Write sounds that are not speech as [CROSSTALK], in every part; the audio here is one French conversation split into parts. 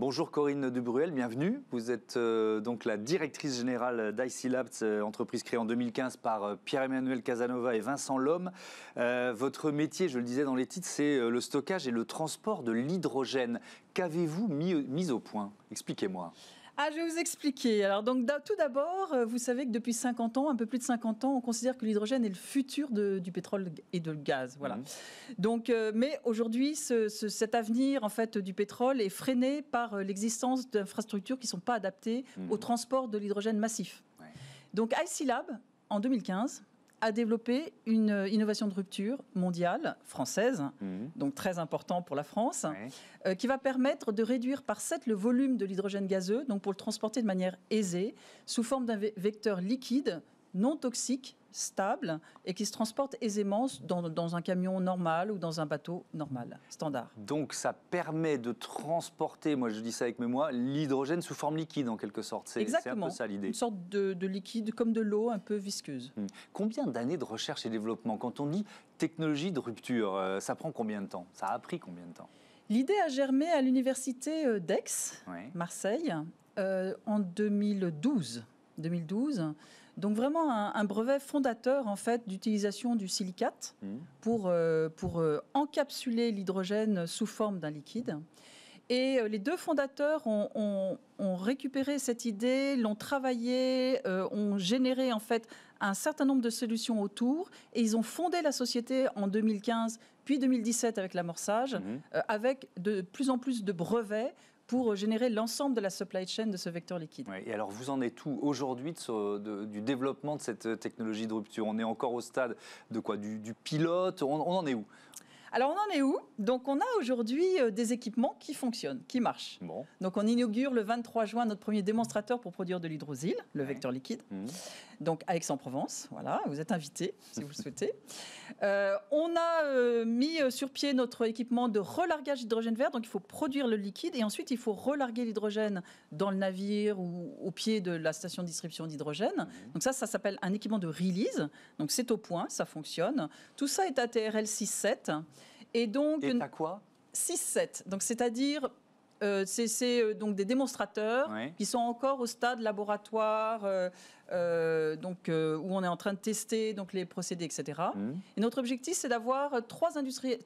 Bonjour Corinne Dubruel, bienvenue. Vous êtes euh, donc la directrice générale d'IC Labs, euh, entreprise créée en 2015 par euh, Pierre-Emmanuel Casanova et Vincent Lhomme. votre métier, je le disais dans les titres, c'est le stockage et le transport de l'hydrogène. Qu'avez-vous mis au point Expliquez-moi. Ah, je vais vous expliquer. Alors, donc, tout d'abord, euh, vous savez que depuis 50 ans, un peu plus de 50 ans, on considère que l'hydrogène est le futur du pétrole et de le gaz. Voilà. Mmh. Donc, euh, mais aujourd'hui, cet avenir en fait du pétrole est freiné par euh, l'existence d'infrastructures qui ne sont pas adaptées mmh. au transport de l'hydrogène massif. Donc, Lab en 2015, a développé une innovation de rupture mondiale, française, mmh. donc très important pour la France, euh, qui va permettre de réduire par 7 le volume de l'hydrogène gazeux, donc pour le transporter de manière aisée, sous forme d'un vecteur liquide non toxique stable et qui se transporte aisément dans, un camion normal ou dans un bateau normal, standard. Donc ça permet de transporter, moi je dis ça avec mes mots, l'hydrogène sous forme liquide en quelque sorte. C'est un peu ça l'idée. Une sorte de, liquide comme de l'eau un peu visqueuse. Hmm. Combien d'années de recherche et développement Quand on dit technologie de rupture, euh, ça prend combien de temps Ça a pris combien de temps L'idée a germé à l'université euh, d'Aix, Marseille, euh, en 2012. 2012 donc vraiment un, brevet fondateur en fait d'utilisation du silicate mmh. pour, euh, pour euh, encapsuler l'hydrogène sous forme d'un liquide. Et euh, les deux fondateurs ont, récupéré cette idée, l'ont travaillé, ont généré en fait un certain nombre de solutions autour, et ils ont fondé la société en 2015, puis 2017 avec l'amorçage, mmh. avec de plus en plus de brevets pour générer l'ensemble de la supply chain de ce vecteur liquide. et alors vous en êtes où aujourd'hui du développement de cette euh, technologie de rupture On est encore au stade de quoi du, pilote on en est où alors on en est où Donc on a aujourd'hui euh, des équipements qui fonctionnent, qui marchent. Donc on inaugure le 23 juin notre premier démonstrateur pour produire de l'hydrosile le vecteur liquide. Mmh. Donc à Aix-en-Provence, voilà, vous êtes invités si vous le souhaitez. [LAUGHS] Euh, on a euh, mis sur pied notre équipement de relargage d'hydrogène vert. Donc il faut produire le liquide et ensuite il faut relarguer l'hydrogène dans le navire ou au pied de la station de distribution d'hydrogène. Mmh. Donc ça, ça s'appelle un équipement de release. Donc c'est au point, ça fonctionne. Tout ça est à TRL 6-7 et donc. à quoi 6-7. Donc, c'est-à-dire euh, c'est euh, donc des démonstrateurs qui sont encore au stade laboratoire, euh, donc où on est en train de tester donc les procédés, etc. Mmh. Et notre objectif, c'est d'avoir trois,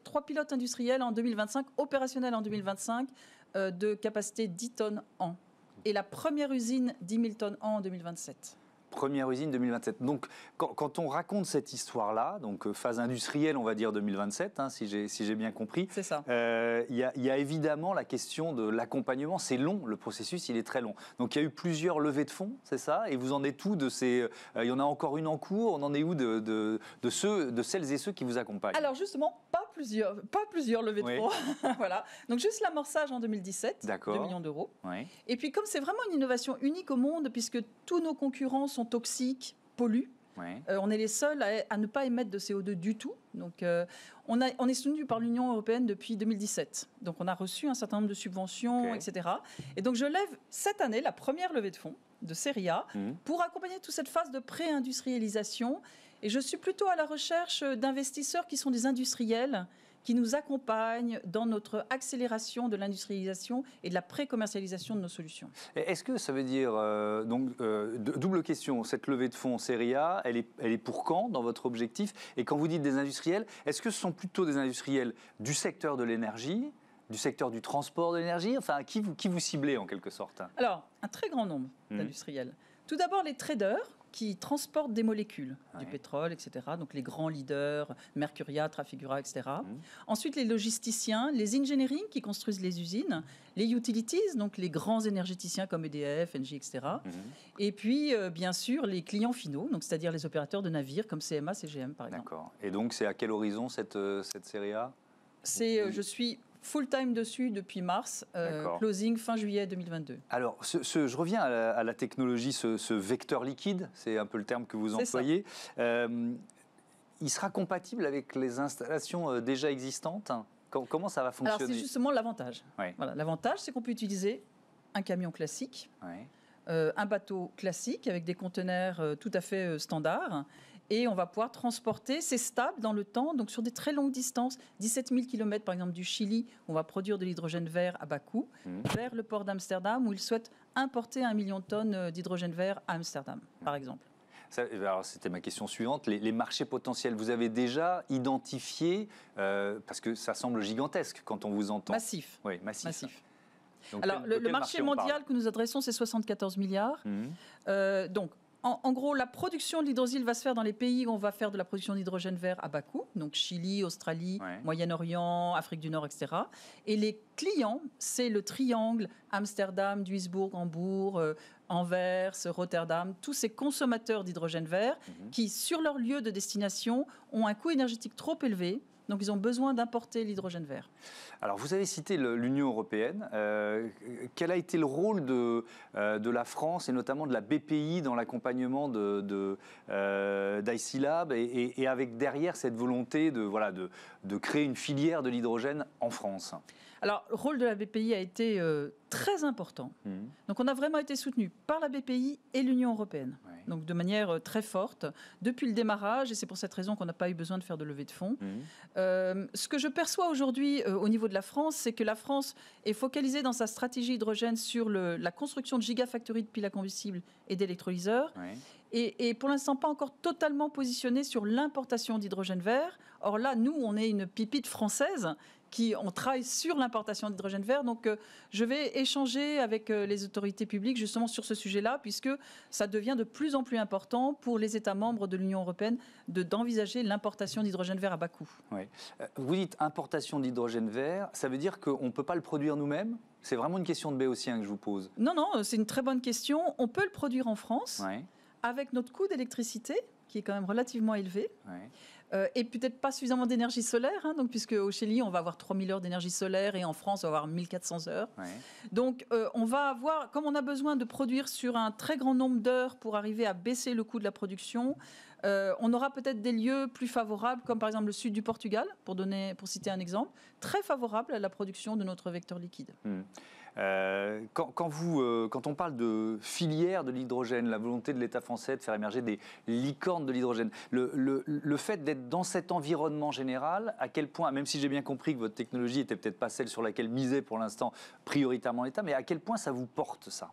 trois, pilotes industriels en 2025, opérationnels en 2025, de capacité 10 tonnes an. Et la première usine 10 000 tonnes en 2027. Première usine 2027. Donc, quand, on raconte cette histoire-là, donc euh, phase industrielle, on va dire 2027, hein, si j'ai si bien compris. C'est ça. Euh, il y, a évidemment la question de l'accompagnement. C'est long, le processus, il est très long. Donc, il y a eu plusieurs levées de fonds, c'est ça Et vous en êtes où de ces. Euh, il y en a encore une en cours. On en est où de, de, ceux, de celles et ceux qui vous accompagnent Alors, justement, pas plusieurs, pas plusieurs levées de fonds. [LAUGHS] voilà. Donc, juste l'amorçage en 2017, 2 millions d'euros. Et puis, comme c'est vraiment une innovation unique au monde, puisque tous nos concurrents sont toxiques, polluent. Euh, on est les seuls à, ne pas émettre de CO2 du tout. Donc, euh, on, a, on, est soutenu par l'Union européenne depuis 2017. Donc, on a reçu un certain nombre de subventions, etc. Et donc, je lève cette année la première levée de fonds de série mmh. pour accompagner toute cette phase de pré-industrialisation. Et je suis plutôt à la recherche d'investisseurs qui sont des industriels qui nous accompagnent dans notre accélération de l'industrialisation et de la pré-commercialisation de nos solutions. Est-ce que ça veut dire, euh, donc, euh, double question, cette levée de fonds Seria, elle est, elle est pour quand dans votre objectif Et quand vous dites des industriels, est-ce que ce sont plutôt des industriels du secteur de l'énergie du secteur du transport de l'énergie Enfin, qui vous, qui vous ciblez en quelque sorte Alors, un très grand nombre mmh. d'industriels. Tout d'abord, les traders qui transportent des molécules, hein, du pétrole, etc. Donc les grands leaders, Mercuria, Trafigura, etc. Mmh. Ensuite, les logisticiens, les engineering qui construisent les usines, les utilities, donc les grands énergéticiens comme EDF, Engie, etc. Mmh. Et puis, euh, bien sûr, les clients finaux, donc c'est-à-dire les opérateurs de navires comme CMA, CGM, par exemple. D'accord. Et donc, c'est à quel horizon cette, euh, cette série A C'est, euh, je suis full time dessus depuis mars, euh, closing fin juillet 2022. Alors, je reviens à la, technologie, ce, vecteur liquide, c'est un peu le terme que vous employez. Euh, il sera compatible avec les installations euh, déjà existantes hein. Comment ça va fonctionner Alors, c'est justement l'avantage. l'avantage, c'est qu'on peut utiliser un camion classique. un bateau classique avec des conteneurs tout à fait standards et on va pouvoir transporter, c'est stable dans le temps, donc sur des très longues distances, 17 000 km par exemple du Chili, on va produire de l'hydrogène vert à bas coût, mhm. vers le port d'Amsterdam où ils souhaitent importer un million de tonnes euh, d'hydrogène vert à Amsterdam, mhm. par exemple. Ben, c'était ma question suivante. Les, marchés potentiels, vous avez déjà identifié, euh, parce que ça semble gigantesque quand on vous entend. Massif. Oui, massif. Alors, le, marché, mondial que nous adressons, c'est 74 milliards. Mhm. Euh, donc, en, gros, la production de va se faire dans les pays où on va faire de la production d'hydrogène vert à bas coût, donc Chili, Australie, Moyen-Orient, Afrique du Nord, etc. Et les clients, c'est le triangle Amsterdam, Duisbourg, Hambourg, euh, Anvers, Rotterdam, tous ces consommateurs d'hydrogène vert mhm. qui, sur leur lieu de destination, ont un coût énergétique trop élevé donc ils ont besoin d'importer l'hydrogène vert. Alors vous avez cité l'Union européenne. Euh, quel a été le rôle de, euh, de la France et notamment de la BPI dans l'accompagnement de, euh, et, et, avec derrière cette volonté de, voilà, de, de créer une filière de l'hydrogène en France Alors, le rôle de la BPI a été euh, très important. Mmh. Donc, on a vraiment été soutenu par la BPI et l'Union européenne, donc de manière euh, très forte, depuis le démarrage, et c'est pour cette raison qu'on n'a pas eu besoin de faire de levée de fonds. Mmh. Euh, ce que je perçois aujourd'hui au niveau de la France, c'est que la France est focalisée dans sa stratégie hydrogène sur la construction de gigafactories de piles à combustible et d'électrolyseurs et, pour l'instant pas encore totalement positionné sur l'importation d'hydrogène vert. Or là, nous, on est une pipite française qui on travaille sur l'importation d'hydrogène vert. Donc, euh, je vais échanger avec euh, les autorités publiques justement sur ce sujet-là, puisque ça devient de plus en plus important pour les États membres de l'Union européenne de d'envisager l'importation d'hydrogène vert à bas coût. Oui. Euh, vous dites importation d'hydrogène vert, ça veut dire qu'on ne peut pas le produire nous-mêmes c'est vraiment une question de Béotien que je vous pose. Non, non, c'est une très bonne question. On peut le produire en France. Oui avec notre coût d'électricité, qui est quand même relativement élevé, euh, et peut-être pas suffisamment d'énergie solaire, hein, donc, puisque au Chili, on va avoir 3000 heures d'énergie solaire, et en France, on va avoir 1400 heures. Donc, euh, on va avoir, comme on a besoin de produire sur un très grand nombre d'heures pour arriver à baisser le coût de la production, euh, on aura peut-être des lieux plus favorables, comme par exemple le sud du Portugal, pour, donner, pour citer un exemple, très favorable à la production de notre vecteur liquide. Hmm. Euh, euh, quand, on parle de filière de l'hydrogène, la volonté de l'État français de faire émerger des licornes de l'hydrogène, le, fait d'être dans cet environnement général, à quel point, même si j'ai bien compris que votre technologie n'était peut-être pas celle sur laquelle misait pour l'instant prioritairement l'État, mais à quel point ça vous porte ça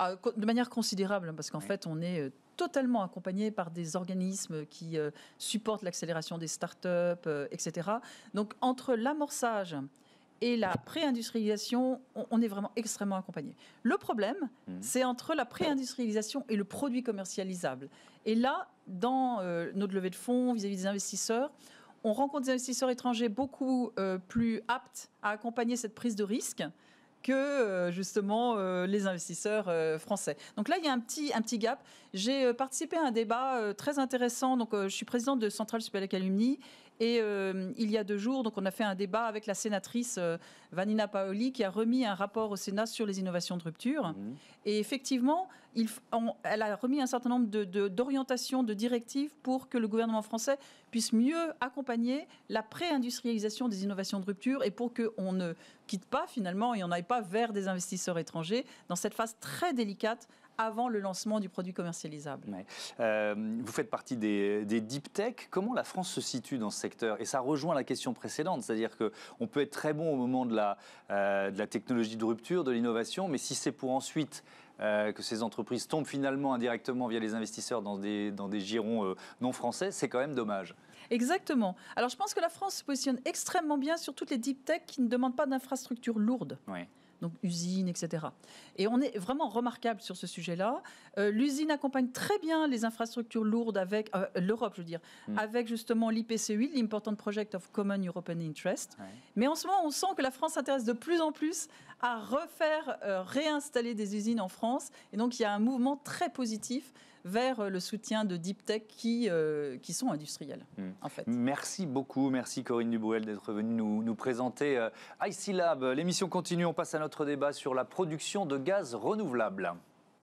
ah, de manière considérable, hein, parce qu'en fait, on est totalement accompagné par des organismes qui euh, supportent l'accélération des startups, euh, etc. Donc entre l'amorçage et la pré-industrialisation, on, est vraiment extrêmement accompagné. Le problème, mmh. c'est entre la pré-industrialisation et le produit commercialisable. Et là, dans euh, notre levée de fonds vis-à-vis des investisseurs, on rencontre des investisseurs étrangers beaucoup plus aptes à accompagner cette prise de risque que euh, justement euh, les investisseurs euh, français. Donc là, il y a un petit, un petit gap. J'ai participé à un débat très intéressant. Donc, je suis présidente de Centrale Supérieure Alumni et euh, il y a deux jours, donc on a fait un débat avec la sénatrice euh, Vanina Paoli qui a remis un rapport au Sénat sur les innovations de rupture. Mmh. Et effectivement, elle a remis un certain nombre d'orientations, de, de directives pour que le gouvernement français puisse mieux accompagner la pré-industrialisation des innovations de rupture et pour qu'on ne quitte pas finalement et on n'aille pas vers des investisseurs étrangers dans cette phase très délicate avant le lancement du produit commercialisable. Euh, vous faites partie des, deep tech. Comment la France se situe dans ce secteur Et ça rejoint la question précédente, c'est-à-dire qu'on peut être très bon au moment de la, euh, de la technologie de rupture, de l'innovation, mais si c'est pour ensuite euh, que ces entreprises tombent finalement indirectement via les investisseurs dans des, dans des girons non français, c'est quand même dommage. Exactement. Alors je pense que la France se positionne extrêmement bien sur toutes les deep tech qui ne demandent pas d'infrastructures lourdes. Oui donc usines, etc. Et on est vraiment remarquable sur ce sujet-là. Euh, l'usine accompagne très bien les infrastructures lourdes avec euh, l'Europe, je veux dire, hmm. avec justement l'IPCU, l'Important Project of Common European Interest. Mais en ce moment, on sent que la France s'intéresse de plus en plus à refaire, euh, réinstaller des usines en France. Et donc, il y a un mouvement très positif vers le soutien de deep tech qui, euh, sont industriels. Hmm. En fait. Merci beaucoup, merci Corinne Dubouel, d'être venue nous, présenter euh, L'émission continue, on passe à notre débat sur la production de gaz renouvelable.